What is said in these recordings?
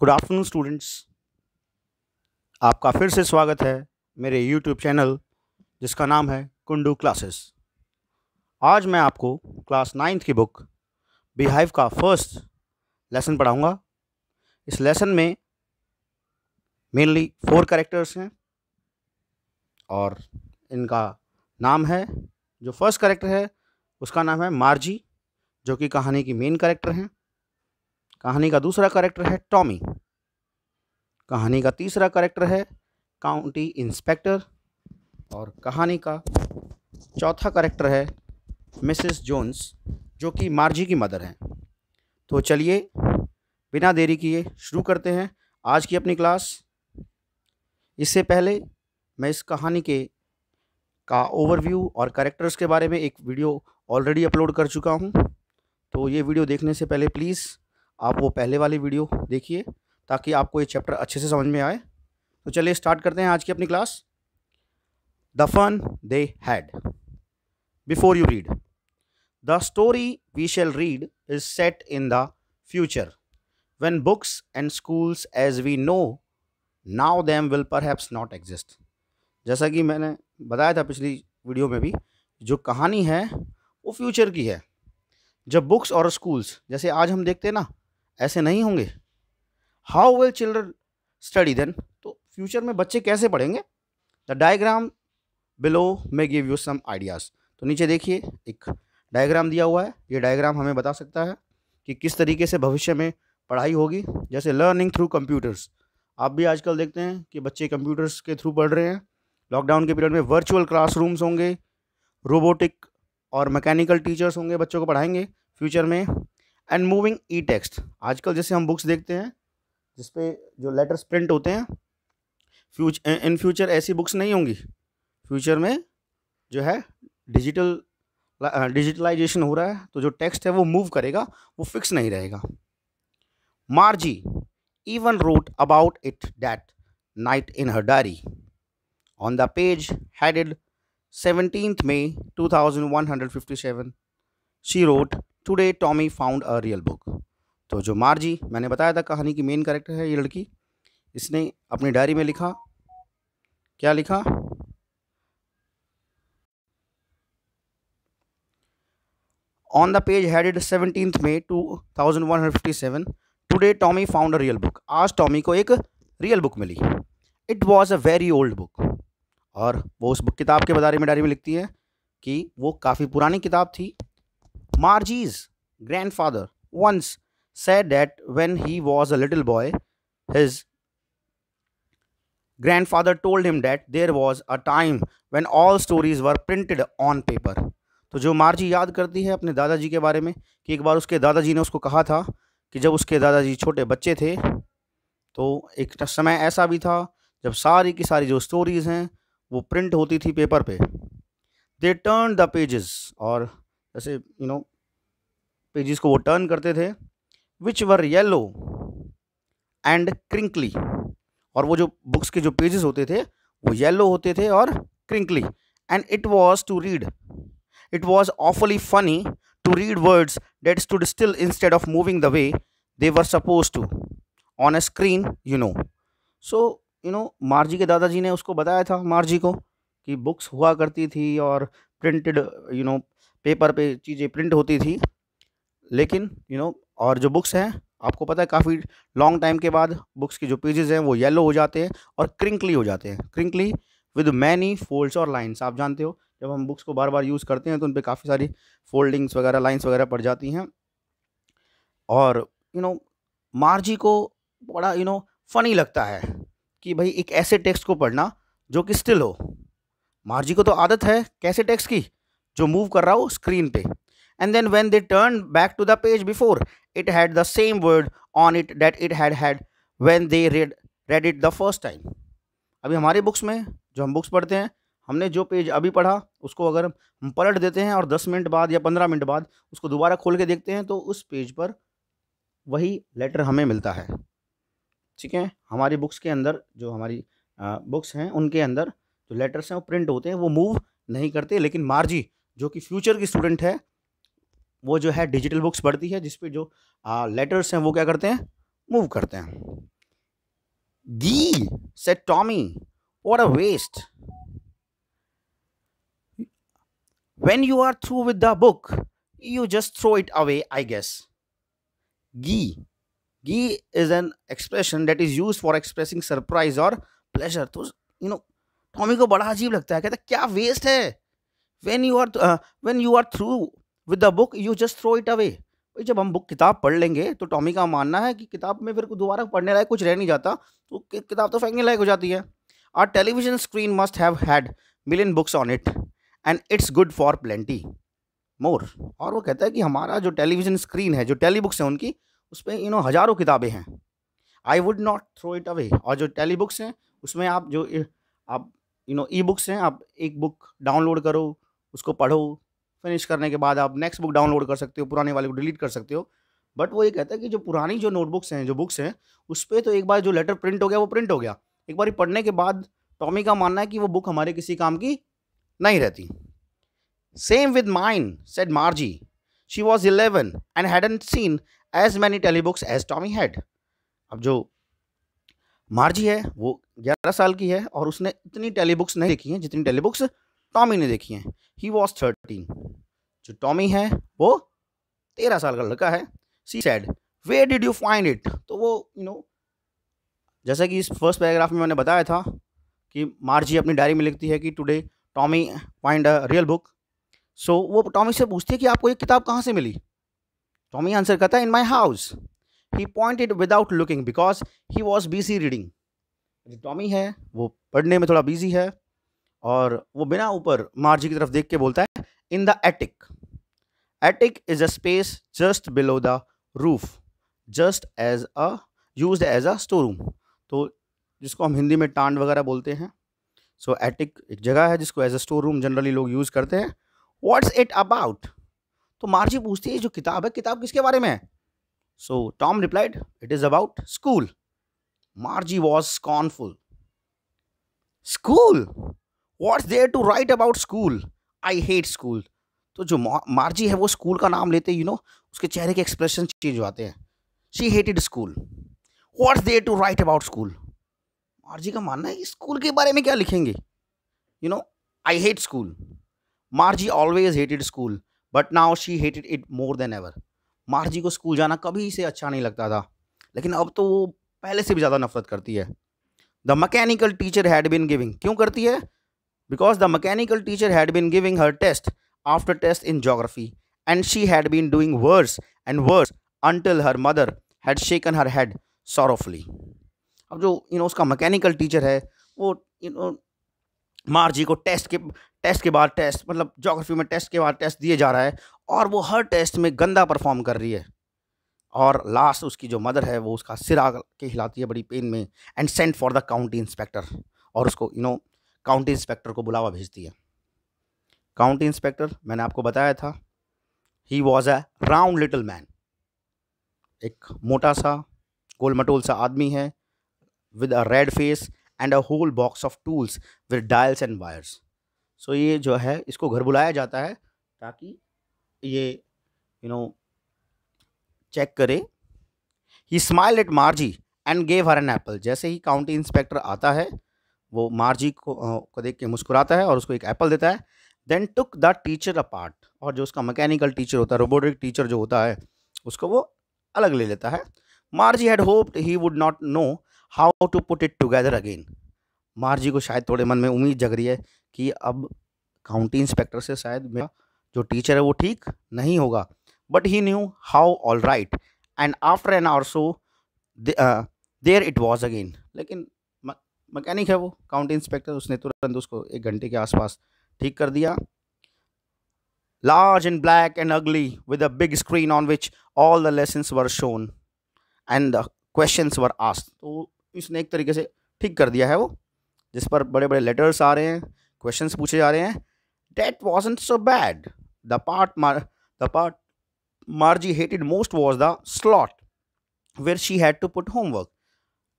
Good afternoon students आपका फिर से स्वागत है मेरे यूट्यूब चैनल जिसका नाम है कुंडू क्लासेस आज मैं आपको क्लास नाइन्थ की बुक बिहाइव का फर्स्ट लेसन पढ़ाऊँगा इस लेसन में मेनली फोर करेक्टर्स हैं और इनका नाम है जो फर्स्ट करेक्टर है उसका नाम है मार्जी जो कि कहानी की मेन करेक्टर हैं कहानी का दूसरा करेक्टर है टॉमी कहानी का तीसरा करेक्टर है काउंटी इंस्पेक्टर और कहानी का चौथा करेक्टर है मिसेस जोन्स जो कि मार्जी की मदर हैं तो चलिए बिना देरी किए शुरू करते हैं आज की अपनी क्लास इससे पहले मैं इस कहानी के का ओवरव्यू और करेक्टर्स के बारे में एक वीडियो ऑलरेडी अपलोड कर चुका हूँ तो ये वीडियो देखने से पहले प्लीज़ आप वो पहले वाली वीडियो देखिए ताकि आपको ये चैप्टर अच्छे से समझ में आए तो चलिए स्टार्ट करते हैं आज की अपनी class the fun they had before you read the story we shall read is set in the future books and schools as we know now them will perhaps not exist जैसा कि मैंने बताया था पिछली video में भी जो कहानी है वो फ्यूचर की है जब बुक्स और स्कूल्स जैसे आज हम देखते हैं ना ऐसे नहीं होंगे how will children study then तो फ्यूचर में बच्चे कैसे पढ़ेंगे the diagram below may give you some ideas तो नीचे देखिए एक डायग्राम दिया हुआ है ये डायग्राम हमें बता सकता है कि किस तरीके से भविष्य में पढ़ाई होगी जैसे लर्निंग थ्रू कंप्यूटर्स आप भी आजकल देखते हैं कि बच्चे कंप्यूटर्स के थ्रू पढ़ रहे हैं लॉकडाउन के पीरियड में वर्चुअल क्लासरूम्स होंगे रोबोटिक और मैकेनिकल टीचर्स होंगे बच्चों को पढ़ाएंगे फ्यूचर में एंड मूविंग ई टेक्स्ट आजकल जैसे हम बुक्स देखते हैं जिसपे जो लेटर्स प्रिंट होते हैं फ्यूच इन फ्यूचर ऐसी बुक्स नहीं होंगी फ्यूचर में जो है डिजिटल डिजिटलाइजेशन हो रहा है तो जो टेक्स्ट है वो मूव करेगा वो फिक्स नहीं रहेगा Margie night in her diary on the page headed seventeen May two thousand one hundred fifty seven she wrote today Tommy found a real book तो जो मार्जी मैंने बताया था कहानी की मेन कैरेक्टर है ये लड़की इसने अपनी डायरी में लिखा क्या लिखा on the page headed seventeen May two thousand one hundred fifty seven today Tommy found a real book आज टॉमी को एक रियल बुक मिली it was a very old book और वो उस बुक किताब के बारे में डायरी में लिखती है कि वो काफ़ी पुरानी किताब थी Margie's grandfather once said that when he was a little boy, his grandfather told him that there was a time when all stories were printed on paper. तो जो मार्जी याद करती है अपने दादाजी के बारे में कि एक बार उसके दादाजी ने उसको कहा था कि जब उसके दादाजी छोटे बच्चे थे तो एक समय ऐसा भी था जब सारी की सारी जो स्टोरीज़ हैं वो प्रिंट होती थी पेपर पे दे टर्न द पेजेस और जैसे यू नो पेजेस को वो टर्न करते थे which were yellow and crinkly और वो जो बुक्स के जो पेजेस होते थे वो येलो होते थे और crinkly and it was to read it was awfully funny to read words that stood still instead of moving the way they were suppose to on a screen you know so you know Margie के दादाजी ने उसको बताया था मारजी को कि books हुआ करती थी और प्रिंटेड यू नो पेपर पे चीज़ें प्रिंट होती थी लेकिन यू नो और जो बुक्स हैं आपको पता है काफ़ी लॉन्ग टाइम के बाद बुक्स के जो पेजेस हैं वो येलो हो जाते हैं और क्रिंकली हो जाते हैं क्रिंकली विद मैनी फोल्ड्स और लाइन्स आप जानते हो जब हम बुक्स को बार बार यूज़ करते हैं तो उन पर काफ़ी सारी फोल्डिंग्स वगैरह लाइन्स वगैरह पड़ जाती हैं और यू नो मार्जी को बड़ा यू नो फ़नी लगता है कि भाई एक ऐसे टेक्स्ट को पढ़ना जो कि स्टिल हो मार्जी को तो आदत है कैसे टेक्स्ट की जो मूव कर रहा हो स्क्रीन पे and then when they turned back to the page before it had the same word on it that it had had when they read read it the first time अभी हमारे books में जो हम books पढ़ते हैं हमने जो page अभी पढ़ा उसको अगर हम पलट देते हैं और दस मिनट बाद या पंद्रह मिनट बाद उसको दोबारा खोल के देखते हैं तो उस पेज पर वही लेटर हमें मिलता है ठीक है हमारी बुक्स के अंदर जो हमारी बुक्स हैं उनके अंदर जो लेटर्स हैं वो प्रिंट होते हैं वो मूव नहीं करते लेकिन मार्जी जो कि फ्यूचर की स्टूडेंट है वो जो है डिजिटल बुक्स पढ़ती है जिसपे जो लेटर्स हैं वो क्या करते हैं मूव करते हैं गी से टॉमी और a waste when you are through with the book you just throw it away I guess gee gee is an expression that is use for expressing surprise और प्लेजर तो you know Tommy को बड़ा अजीब लगता है कहता क्या waste है when you are when you are through with the book you just throw it away भाई जब हम बुक किताब पढ़ लेंगे तो टॉमी का मानना है कि किताब में फिर दोबारा पढ़ने लायक कुछ रह नहीं जाता तो किताब तो फेंकने लायक हो जाती है our television screen must have had million books on it and it's good for plenty more और वो कहता है कि हमारा जो टेलीविजन स्क्रीन है जो टेली बुक्स हैं उनकी उसमें यू नो हज़ारों किताबें हैं I would not throw it away और जो टेली बुक्स हैं उसमें आप जो आप यू नो ई बुक्स हैं आप एक बुक डाउनलोड करो उसको पढ़ो फिनिश करने के बाद आप नेक्स्ट बुक डाउनलोड कर सकते हो पुराने वाले को डिलीट कर सकते हो बट वो ये कहता है कि जो पुरानी जो नोटबुक्स हैं जो बुक्स हैं उस पर तो एक बार जो लेटर प्रिंट हो गया वो प्रिंट हो गया एक बार पढ़ने के बाद टॉमी का मानना है कि वो बुक हमारे किसी काम की नहीं रहती same with mine said Margie she was eleven and hadn't seen as many telebooks as Tommy had अब जो मार्जी है वो ग्यारह साल की है और उसने इतनी टेलीबुक्स नहीं देखी हैं जितनी टेलीबुक्स टॉमी ने देखी हैं ही वॉज थर्टीन जो टॉमी है वो तेरह साल का लड़का है she said where did you find it तो वो यू नो जैसा कि इस फर्स्ट पैराग्राफ में मैंने बताया था कि मार्जी अपनी डायरी में लिखती है कि today Tommy find a real book so वो टॉमी से पूछती है कि आपको ये किताब कहाँ से मिली टॉमी आंसर करता है in my house he pointed without looking because he was busy reading Tommy है वो पढ़ने में थोड़ा बिजी है और वो बिना ऊपर मार्जी की तरफ देख के बोलता है in the attic attic is a space just below the roof just as a use as a store room तो जिसको हम हिंदी में टांड वगैरह बोलते हैं सो so, एटिक एक जगह है जिसको as a store room generally लोग यूज़ करते हैं वाट्स इट अबाउट तो मार्जी पूछती है जो किताब है किताब किसके बारे में है so Tom replied it is about school Margie was scornful school what's there to write about school I hate school तो जो मार्जी है वो स्कूल का नाम लेते यू नो उसके चेहरे के एक्सप्रेशन चेंज हो जाते हैं she hated school what's there to write about school Margie का मानना है कि स्कूल के बारे में क्या लिखेंगे you know I hate school Margie always hated school but now she hated it more than ever Margie को स्कूल जाना कभी से अच्छा नहीं लगता था लेकिन अब तो वो पहले से भी ज़्यादा नफरत करती है the mechanical teacher had been giving क्यों करती है because the mechanical teacher had been giving her test after test in geography and she had been doing worse and worse until her mother had shaken her head sorrowfully अब जो you know उसका mechanical teacher है वो you know मार्जी को test के test के बाद test मतलब जोग्राफी में टेस्ट के बाद टेस्ट दिए जा रहा है और वो हर टेस्ट में गंदा परफॉर्म कर रही है और लास्ट उसकी जो मदर है वो उसका सिरा के हिलाती है बड़ी पेन में and send for the county inspector और उसको यू नो काउंटी इंस्पेक्टर को बुलावा भेज दिया काउंटी इंस्पेक्टर मैंने आपको बताया था he was a round little man एक मोटा सा गोलमटोल मटोल सा आदमी है with a red face and a whole box of tools with dials and wires so ये जो है इसको घर बुलाया जाता है ताकि ये यू नो चेक करे he smile at Margie and gave her an apple जैसे ही काउंटी इंस्पेक्टर आता है वो मार्जी को को देख के मुस्कुराता है और उसको एक एप्पल देता है then took the teacher apart और जो उसका मैकेनिकल टीचर होता है रोबोटिक टीचर जो होता है उसको वो अलग ले लेता है Margie had hoped he would not know how to put it together again Margie को शायद थोड़े मन में उम्मीद जग रही है कि अब काउंटी इंस्पेक्टर से शायद मेरा जो टीचर है वो ठीक नहीं होगा but he knew how all right and after an hour so there it was again लेकिन मैकेनिक है वो काउंटी इंस्पेक्टर उसने तुरंत उसको एक घंटे के आसपास ठीक कर दिया large and black and ugly with a big screen on which all the lesson were shown and the question were asked तो इसने एक तरीके से ठीक कर दिया है वो जिस पर बड़े बड़े लेटर्स आ रहे हैं क्वेश्चन पूछे जा रहे हैं that wasn't so bad the part मार the part Margie hated most was the slot where she had to put homework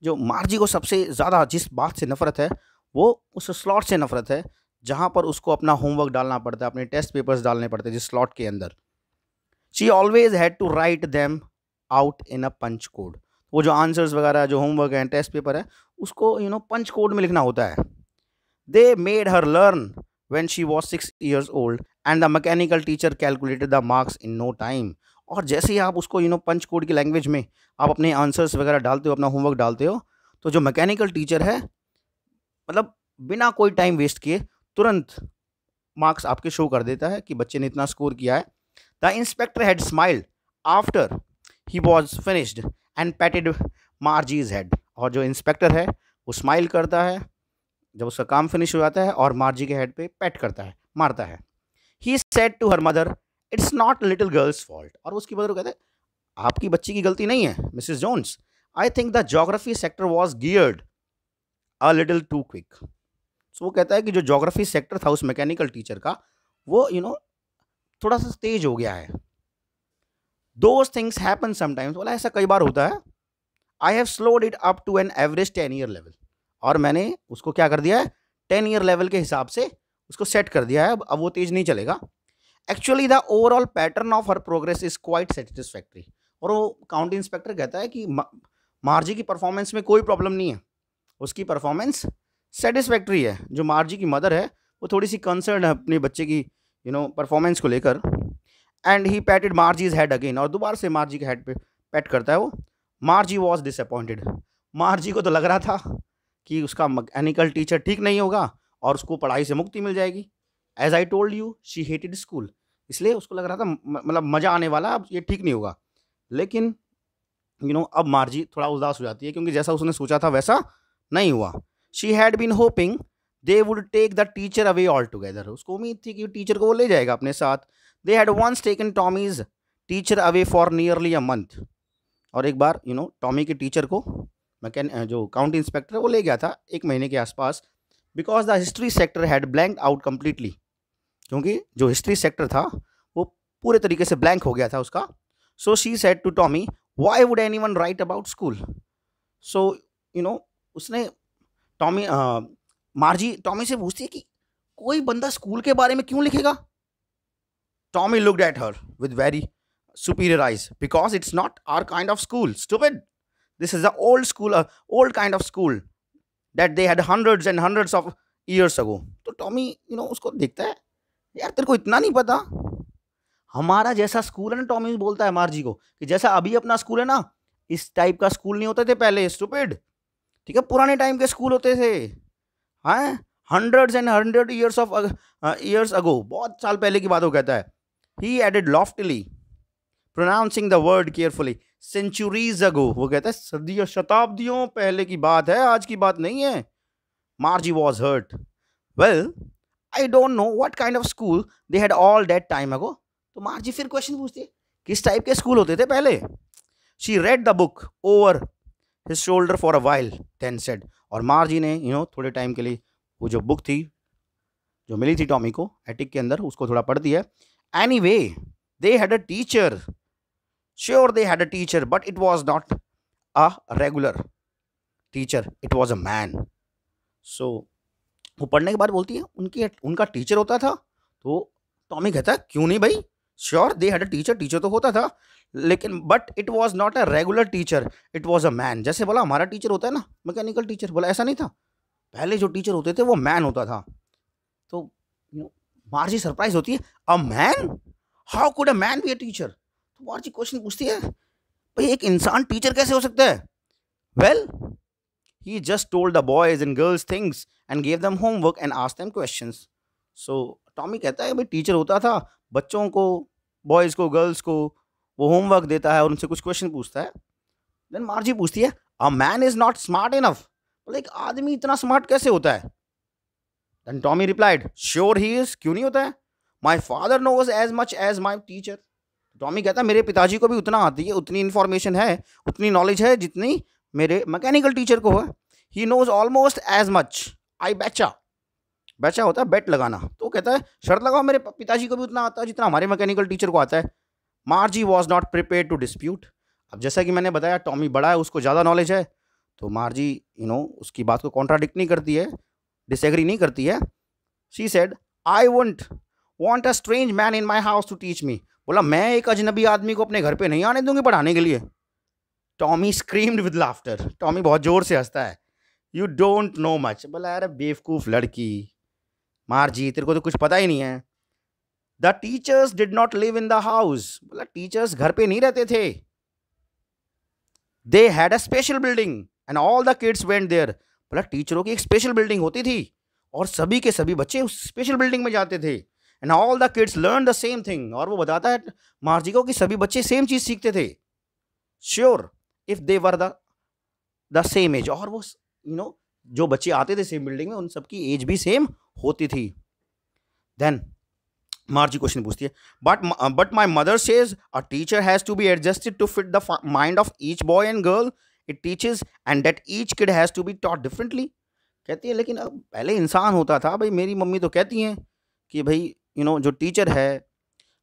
जो मार्जी को सबसे ज़्यादा जिस बात से नफ़रत है वो उस स्लॉट से नफ़रत है जहाँ पर उसको अपना होमवर्क डालना पड़ता है अपने टेस्ट पेपर्स डालने पड़ते हैं जिस स्लॉट के अंदर she always had to write them out in a punch code वो जो आंसर्स वगैरह जो होमवर्क है टेस्ट पेपर है उसको यू नो पंच कोड में लिखना होता है they made her learn when she was six years old and the mechanical teacher calculated the marks in no time और जैसे ही आप उसको यू नो पंच कोड की लैंग्वेज में आप अपने आंसर्स वगैरह डालते हो अपना होमवर्क डालते हो तो जो मैकेनिकल टीचर है मतलब बिना कोई टाइम वेस्ट किए तुरंत मार्क्स आपके शो कर देता है कि बच्चे ने इतना स्कोर किया है the inspector had smiled after he was finished and patted Margie's head और जो इंस्पेक्टर है वो स्माइल करता है जब उसका काम फिनिश हो जाता है और मार्जी के हेड पे पैट करता है मारता है he said to her mother it's not little girl's fault और उसकी बदल कहते आपकी बच्ची की गलती नहीं है Mrs Jones I think the geography sector was geared a little too quick so वो कहता है कि जो जोग्राफी सेक्टर था उस मैकेनिकल टीचर का वो यू you नो know, थोड़ा सा तेज हो गया है दोज थिंग्स हैपन समटाइम्स बोला ऐसा कई बार होता है I have slowed it up to an average ten year level और मैंने उसको क्या कर दिया है टेन ईयर लेवल के हिसाब से उसको सेट कर दिया है अब वो तेज नहीं चलेगा actually the overall pattern of her progress is quite satisfactory और वो काउंटी इंस्पेक्टर कहता है कि मार्जी की परफॉर्मेंस में कोई प्रॉब्लम नहीं है उसकी परफॉर्मेंस सेटिस्फैक्ट्री है जो मार्जी की मदर है वो थोड़ी सी कंसर्न है अपने बच्चे की यू नो परफॉर्मेंस को लेकर and he patted his head again और दोबारा से मार्जी के हेड पे पैट करता है वो मार्जी वॉज डिसअपॉइंटेड मार्जी को तो लग रहा था कि उसका मैकेनिकल टीचर ठीक नहीं होगा और उसको पढ़ाई से मुक्ति मिल जाएगी as I told you she hated school इसलिए उसको लग रहा था मतलब मज़ा आने वाला अब ये ठीक नहीं होगा लेकिन यू you नो know, अब मार्जी थोड़ा उदास हो जाती है क्योंकि जैसा उसने सोचा था वैसा नहीं हुआ she had been hoping they would take the teacher away altogether उसको उम्मीद थी कि टीचर को वो ले जाएगा अपने साथ they had once taken Tommy's teacher away for nearly a month और एक बार यू नो टॉमी के टीचर को मैकेन जो काउंटी इंस्पेक्टर है वो ले गया था एक महीने के आसपास because the history sector had blank out completely क्योंकि जो हिस्ट्री सेक्टर था वो पूरे तरीके से ब्लैंक हो गया था उसका so she said to Tommy why would anyone write about school so you know उसने टॉमी मार्जी टॉमी से पूछती है कि कोई बंदा स्कूल के बारे में क्यों लिखेगा Tommy looked at her with very superior eyes because it's not our kind of school stupid this is a old school old kind of school that they had hundreds and hundreds of years ago तो Tommy you know उसको देखता है यार तेरे को इतना नहीं पता हमारा जैसा स्कूल है ना टॉमी बोलता है मार्जी को कि जैसा अभी अपना स्कूल है ना इस टाइप का स्कूल नहीं होते थे पहले स्टूपिड ठीक है पुराने टाइम के स्कूल होते थे हैं hundreds and hundred years of years ago बहुत साल पहले की बात हो कहता है he added loftily pronouncing the word carefully centuries ago वो कहता है सदियों शताब्दियों पहले की बात है आज की बात नहीं है Margie was hurt well I don't know what kind of school they had all that time ago तो मार जी फिर क्वेश्चन पूछती किस टाइप के स्कूल होते थे पहले she read the book over his shoulder for a while then said और मार जी ने यू you नो know, थोड़े टाइम के लिए वो जो बुक थी जो मिली थी टॉमी को एटिक के अंदर उसको थोड़ा पढ़ दिया anyway they had a teacher sure they had a teacher but it was not a regular teacher it was a man so वो पढ़ने के बाद बोलती है उनकी उनका टीचर होता था तो टॉमी कहता है क्यों नहीं भाई sure they had a teacher teacher तो होता था लेकिन but it was not a regular teacher it was a man जैसे बोला हमारा टीचर होता है ना मैकेनिकल टीचर बोला ऐसा नहीं था पहले जो टीचर होते थे वो मैन होता था तो मार्जी सरप्राइज होती है a man how could a man be a teacher तो मार्जी क्वेश्चन पूछती है भाई एक इंसान टीचर कैसे हो सकता है well well, He just told the boys and girls things and gave them homework and asked them questions. So Tommy कहता है भाई टीचर होता था बच्चों को बॉयज़ को गर्ल्स को वो होमवर्क देता है और उनसे कुछ क्वेश्चन पूछता है देन मार्जी पूछती है a man is not smart enough बोले एक आदमी इतना स्मार्ट कैसे होता है then Tommy replied sure he is क्यों नहीं होता है my father knows as much as my teacher Tommy कहता है मेरे पिताजी को भी उतना आती है उतनी इन्फॉर्मेशन है उतनी नॉलेज है जितनी मेरे मैकेनिकल टीचर को है he knows almost as much as बैचा बैचा होता है बेट लगाना तो कहता है शर्त लगाओ मेरे पिताजी को भी उतना आता है जितना हमारे मैकेनिकल टीचर को आता है Margie was not prepare to dispute अब जैसा कि मैंने बताया टॉमी बड़ा है उसको ज़्यादा नॉलेज है तो मार्जी यू नो उसकी बात को कॉन्ट्राडिक्ट नहीं करती है डिसएग्री नहीं करती है she said I want want a strange man in my house to teach me बोला मैं एक अजनबी आदमी को अपने घर पर नहीं आने दूंगी पढ़ाने के लिए Tommy screamed with laughter Tommy बहुत ज़ोर से हंसता है यू डोंट नो मच बोला अरे बेवकूफ़ लड़की मार जी तेरे को तो कुछ पता ही नहीं है the teachers did not live in the house बोला टीचर्स घर पे नहीं रहते थे they had a special building and all the kids went there बोला टीचरों की एक स्पेशल बिल्डिंग होती थी और सभी के सभी बच्चे उस स्पेशल बिल्डिंग में जाते थे and all the kids learn the same thing और वो बताता है को कि सभी बच्चे सेम चीज़ सीखते थे sure sure, if they were the the same age और वो यू नो जो बच्चे आते थे सेम बिल्डिंग में उन सबकी एज भी सेम होती थी देन मार्जी क्वेश्चन पूछती है but but my mother says a teacher has to be adjusted to fit the mind of each boy and girl it teaches and that each kid has to be taught differently कहती है लेकिन अब पहले इंसान होता था भाई मेरी मम्मी तो कहती हैं कि भाई यू you नो know, जो टीचर है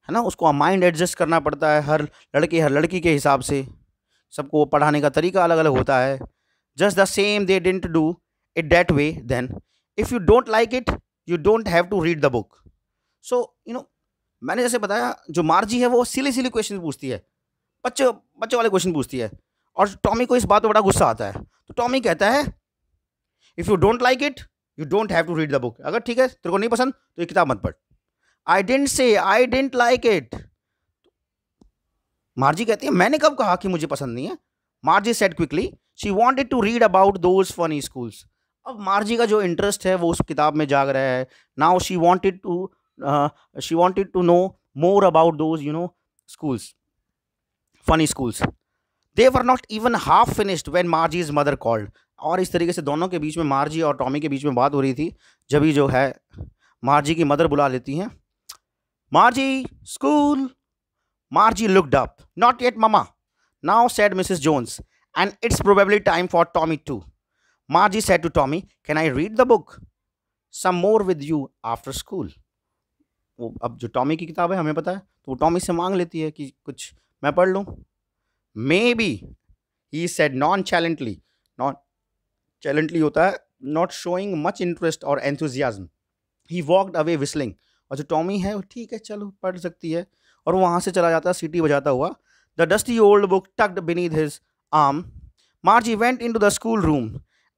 है ना उसको माइंड एडजस्ट करना पड़ता है हर लड़के हर लड़की के हिसाब से सबको पढ़ाने का तरीका अलग अलग होता है just the same they didn't do it that way then if you don't like it you don't have to read the book so you know मैंने जैसे बताया जो मार्जी है वो सिली सिली क्वेश्चन पूछती है बच्चे बच्चे वाले क्वेश्चन पूछती है और टॉमी को इस बात पर बड़ा गुस्सा आता है तो टॉमी कहता है if you don't like it you don't have to read the book अगर ठीक है तेरे को नहीं पसंद तो ये किताब मत पढ़ I didn't say I didn't like it Margie कहती है मैंने कब कहा कि मुझे पसंद नहीं है Margie said quickly she wanted to read about those funny schools अब मार्जी का जो इंटरेस्ट है वो उस किताब में जाग रहा है now she wanted to she wanted to know more about those you know schools funny schools they were not even half finished when Margie is mother called और इस तरीके से दोनों के बीच में मार्जी और टॉमी के बीच में बात हो रही थी जब ही जो है मार्जी की मदर बुला लेती हैं Margie school Margie looked up. Not yet, Mama. Now, said Mrs. Jones, and it's probably time for Tommy too. Margie said to Tommy, Can I read the book? Some more with you after school. वो अब जो Tommy की किताब है हमें पता है तो वो टॉमी से मांग लेती है कि कुछ मैं पढ़ लूँ may be he said nonchalantly nonchalantly होता है नॉट शोइंग मच इंटरेस्ट और enthusiasm he walked away whistling और जो टॉमी है वो ठीक है चलो पढ़ सकती है और वहाँ से चला जाता है सीटी बजाता हुआ the dusty old book tucked beneath his arm Margie went into the school room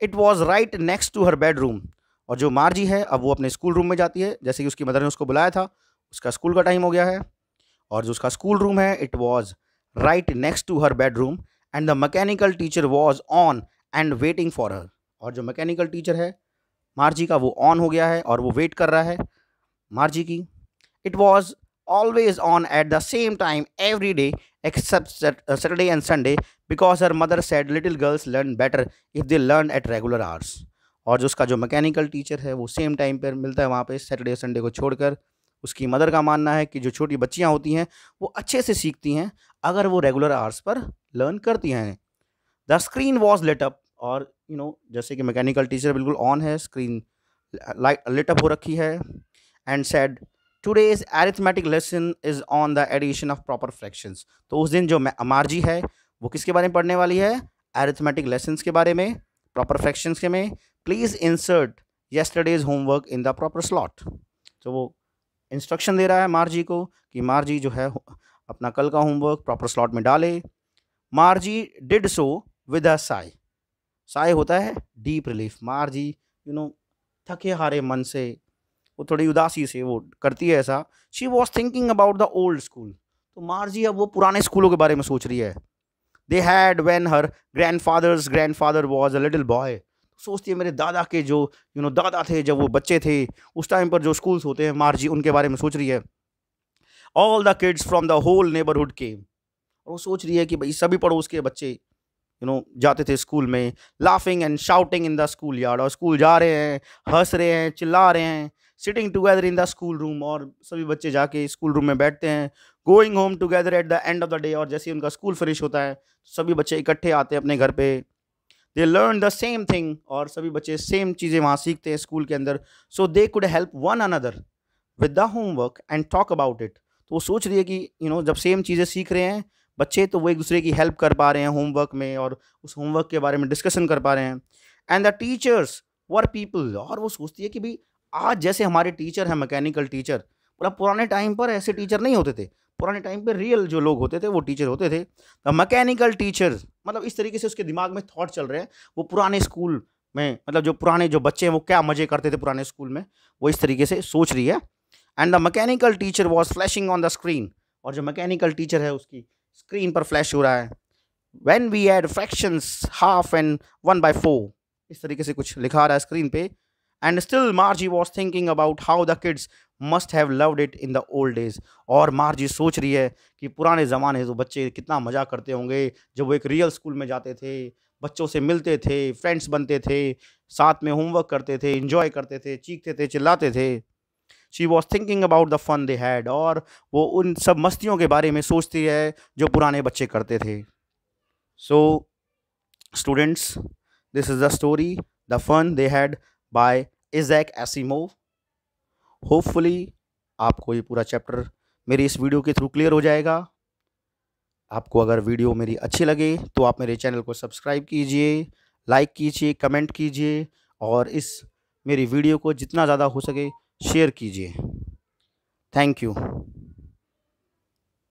it was right next to her bedroom और जो मार्जी है अब वो अपने स्कूल रूम में जाती है जैसे कि उसकी मदर ने उसको बुलाया था उसका स्कूल का टाइम हो गया है और जो उसका स्कूल रूम है it was right next to her bedroom and the mechanical teacher was on and waiting for her और जो मकैनिकल टीचर है मार्जी का वो ऑन हो गया है और वो वेट कर रहा है मार्जी की it was always on at the same time every day except uh, Saturday and Sunday because her mother said little girls learn better if they learn at regular hours. और जो उसका जो mechanical teacher है वो same time पर मिलता है वहाँ पे सैटरडे संडे को छोड़कर उसकी मदर का मानना है कि जो छोटी बच्चियाँ होती हैं वो अच्छे से सीखती हैं अगर वो रेगुलर आवर्स पर लर्न करती हैं द स्क्रीन वॉज लेटअप और यू नो जैसे कि मैकेनिकल टीचर बिल्कुल ऑन है स्क्रीन लाइट लेटअप हो रखी है and said today's arithmetic lesson is on the addition of proper fractions तो उस दिन जो अमार जी है वो किसके बारे में पढ़ने वाली है एरिथमेटिक लेसन के बारे में प्रॉपर फ्रैक्शंस के में please insert yesterday's homework in the proper slot तो वो इंस्ट्रक्शन दे रहा है मार्जी जी को कि मार जी जो है अपना कल का होमवर्क प्रॉपर स्लॉट में डाले Margie did so with a sigh sigh होता है deep relief Margie you you know know, थके हारे मन से वो थोड़ी उदासी से वो करती है ऐसा she was thinking about the old school तो मार्जी अब वो पुराने स्कूलों के बारे में सोच रही है they had when her grandfather's grandfather was a little boy सोचती है मेरे दादा के जो यू नो दादा थे जब वो बच्चे थे उस टाइम पर जो स्कूल्स होते हैं मारजी उनके बारे में सोच रही है all the kids from the whole neighbourhood came और वो सोच रही है कि भाई सभी पड़ोस के बच्चे यू नो जाते थे स्कूल में laughing and shouting in the school yard और स्कूल जा रहे हैं हंस रहे हैं चिल्ला रहे हैं sitting together in the school room और सभी बच्चे जाके स्कूल रूम में बैठते हैं going home together at the end of the day और जैसे उनका स्कूल फिनिश होता है सभी बच्चे इकट्ठे आते हैं अपने घर पे they learn the same thing और सभी बच्चे सेम चीज़ें वहाँ सीखते हैं स्कूल के अंदर so they could help one another with the homework and talk about it तो वो सोच रही है कि यू you नो know, जब सेम चीज़ें सीख रहे हैं बच्चे तो वो एक दूसरे की हेल्प कर पा रहे हैं होमवर्क में और उस होमवर्क के बारे में डिस्कशन कर पा रहे हैं and the teachers were people और वो सोचती है कि भाई आज जैसे हमारे टीचर हैं मैकेनिकल टीचर मतलब पुराने टाइम पर ऐसे टीचर नहीं होते थे पुराने टाइम पर रियल जो लोग होते थे वो टीचर होते थे द मैकेनिकल टीचर मतलब इस तरीके से उसके दिमाग में थॉट चल रहे हैं वो पुराने स्कूल में मतलब जो पुराने जो बच्चे हैं वो क्या मजे करते थे पुराने स्कूल में वो इस तरीके से सोच रही है and the mechanical teacher was flashing on the screen और जो मैकेनिकल टीचर है उसकी स्क्रीन पर फ्लैश हो रहा है when we add fractions half and one by four इस तरीके से कुछ लिखा रहा है स्क्रीन पे And still, Margie was thinking about how the kids must have loved it in the old days और मार जी सोच रही है कि पुराने ज़माने तो बच्चे कितना मज़ा करते होंगे जब वो एक रियल स्कूल में जाते थे बच्चों से मिलते थे फ्रेंड्स बनते थे साथ में होमवर्क करते थे इन्जॉय करते थे चीखते थे चिल्लाते थे she was thinking about the fun they had और वो उन सब मस्तियों के बारे में सोचती है जो पुराने बच्चे करते थे so students this is the story the fun they had by Isaac Asimov hopefully आपको ये पूरा चैप्टर मेरी इस वीडियो के थ्रू क्लियर हो जाएगा आपको अगर वीडियो मेरी अच्छी लगे तो आप मेरे चैनल को सब्सक्राइब कीजिए लाइक कीजिए कमेंट कीजिए और इस मेरी वीडियो को जितना ज़्यादा हो सके शेयर कीजिए थैंक यू